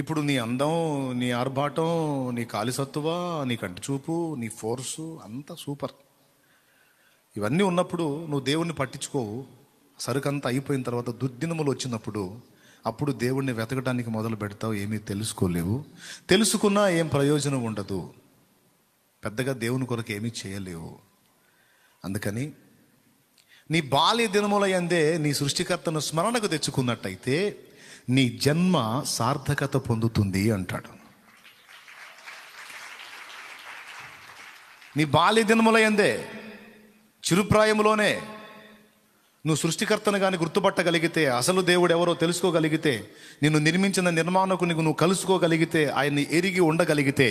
ఇప్పుడు నీ అందం నీ ఆర్భాటం నీ కాలిసత్తువ నీ కంటి చూపు నీ ఫోర్సు అంతా సూపర్ ఇవన్నీ ఉన్నప్పుడు నువ్వు దేవుణ్ణి పట్టించుకోవు సరుకంతా అయిపోయిన తర్వాత దుర్దినములు వచ్చినప్పుడు అప్పుడు దేవుణ్ణి వెతకడానికి మొదలు పెడతావు ఏమీ తెలుసుకోలేవు తెలుసుకున్నా ఏం ప్రయోజనం ఉండదు పెద్దగా దేవుని కొరకు ఏమీ చేయలేవు అందుకని నీ బాల్య దినముల నీ సృష్టికర్తను స్మరణకు తెచ్చుకున్నట్టయితే నీ జన్మ సార్థకత పొందుతుంది అంటాడు నీ బాల్య దినముల ఎందే చిరుప్రాయములోనే నువ్వు సృష్టికర్తను కానీ గుర్తుపట్టగలిగితే అసలు దేవుడు ఎవరో తెలుసుకోగలిగితే నిన్ను నిర్మించిన నిర్మాణకుని నువ్వు కలుసుకోగలిగితే ఆయన్ని ఎరిగి ఉండగలిగితే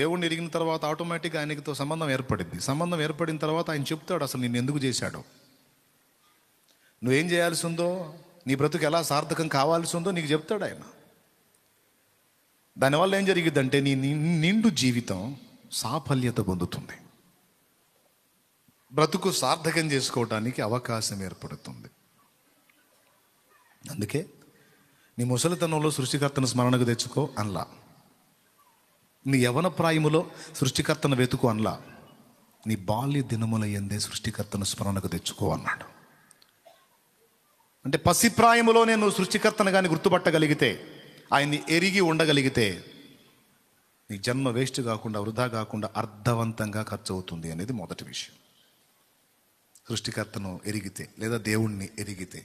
దేవుడిని ఎరిగిన తర్వాత ఆటోమేటిక్గా ఆయనతో సంబంధం ఏర్పడింది సంబంధం ఏర్పడిన తర్వాత ఆయన చెప్తాడు అసలు నేను ఎందుకు చేశాడో నువ్వేం చేయాల్సి ఉందో నీ బ్రతుకు ఎలా సార్థకం కావాల్సి ఉందో నీకు చెప్తాడు ఆయన దానివల్ల ఏం జరిగిద్దంటే నీ నిండు జీవితం సాఫల్యత పొందుతుంది బ్రతుకు సార్థకం చేసుకోవటానికి అవకాశం ఏర్పడుతుంది అందుకే నీ ముసలితనంలో సృష్టికర్తను స్మరణకు తెచ్చుకో అన్లా నీ యవన ప్రాయములో సృష్టికర్తను వెతుకు అన్లా నీ బాల్య దినముల ఎందే సృష్టికర్తను స్మరణకు తెచ్చుకో అన్నాడు అంటే పసిప్రాయములోనే నువ్వు సృష్టికర్తను కానీ గుర్తుపట్టగలిగితే ఆయన్ని ఎరిగి ఉండగలిగితే నీ జన్మ వేస్ట్ కాకుండా వృధా కాకుండా అర్థవంతంగా ఖర్చు అవుతుంది అనేది మొదటి విషయం సృష్టికర్తను ఎరిగితే లేదా దేవుణ్ణి ఎరిగితే